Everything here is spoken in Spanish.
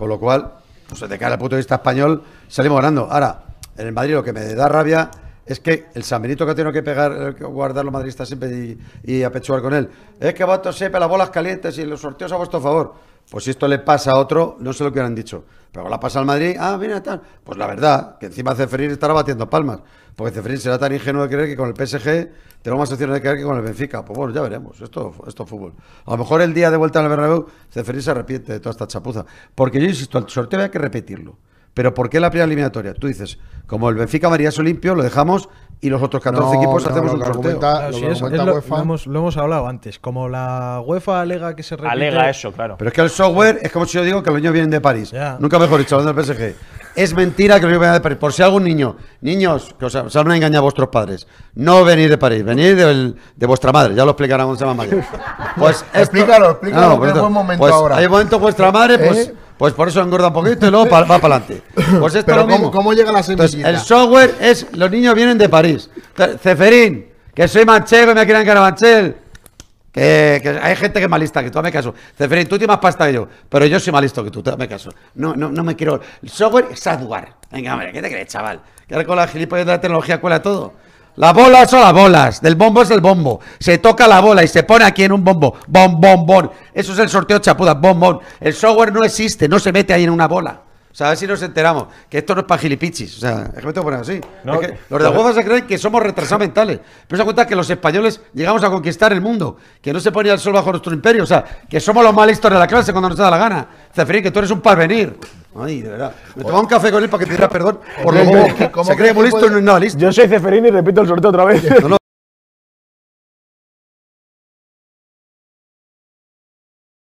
Con lo cual, pues de cara al punto de vista español, salimos ganando. Ahora, en el Madrid lo que me da rabia es que el San que tiene que pegar, eh, guardar los madridistas siempre y, y con él, es que vosotros siempre las bolas calientes y los sorteos a vuestro favor. Pues si esto le pasa a otro, no sé lo que hubieran dicho. Pero la pasa al Madrid, ah, mira, tal. Pues la verdad, que encima Ceferín estará batiendo palmas. Porque Ceferín será tan ingenuo de creer que con el PSG tenemos más opciones de creer que con el Benfica. Pues bueno, ya veremos. Esto, esto es fútbol. A lo mejor el día de vuelta al Bernabéu, Ceferín se arrepiente de toda esta chapuza. Porque yo insisto, el sorteo hay que repetirlo. Pero ¿por qué la primera eliminatoria? Tú dices, como el Benfica maría es olimpio lo dejamos y los otros 14 equipos hacemos un sorteo. lo, hemos, hablado antes. Como la UEFA alega que se repite... Alega eso, claro. Pero es que el software es como si yo digo que los niños vienen de París. Nunca mejor dicho, hablando del PSG. Es mentira que los niños vengan de París. Por si algún niño, niños, que os, os han engañado a vuestros padres, no venir de París, venir de, vuestra madre. Ya lo explicará cuando sea pues pues explícalo, explícalo. Pues es buen momento Hay vuestra madre, pues. ¿Eh? Pues por eso engorda un poquito y luego va para adelante. Pues esto lo mismo. ¿cómo, llega la semillita? el software es. Los niños vienen de París. Ceferín, que soy manchego me quieren carabanchel. Que, que, hay gente que es malista, que tú, dame caso. Ceferín, tú tienes más pasta que yo, pero yo soy más listo que tú, dame caso. No, no, no me quiero. El software es hardware. Venga, hombre, ¿qué te crees, chaval? Que ahora con la gilipollas de la tecnología cuela todo. Las bolas son las bolas, del bombo es el bombo. Se toca la bola y se pone aquí en un bombo. Bom, bom, bom. Eso es el sorteo chapuda, bom, bom. El software no existe, no se mete ahí en una bola. O sea, a ver si nos enteramos. Que esto no es para gilipichis. O sea, es que me tengo que poner así. los de huevos se creen que somos retrasados mentales. Pero se cuenta que los españoles llegamos a conquistar el mundo. Que no se ponía el sol bajo nuestro imperio. O sea, que somos los más listos de la clase cuando nos da la gana. Ceferín, que tú eres un parvenir. Ay, de verdad. Me tomaba un café con él para que te diera perdón por lo menos, Se cree muy listo y no listo. Yo soy Ceferini y repito el sorteo otra vez.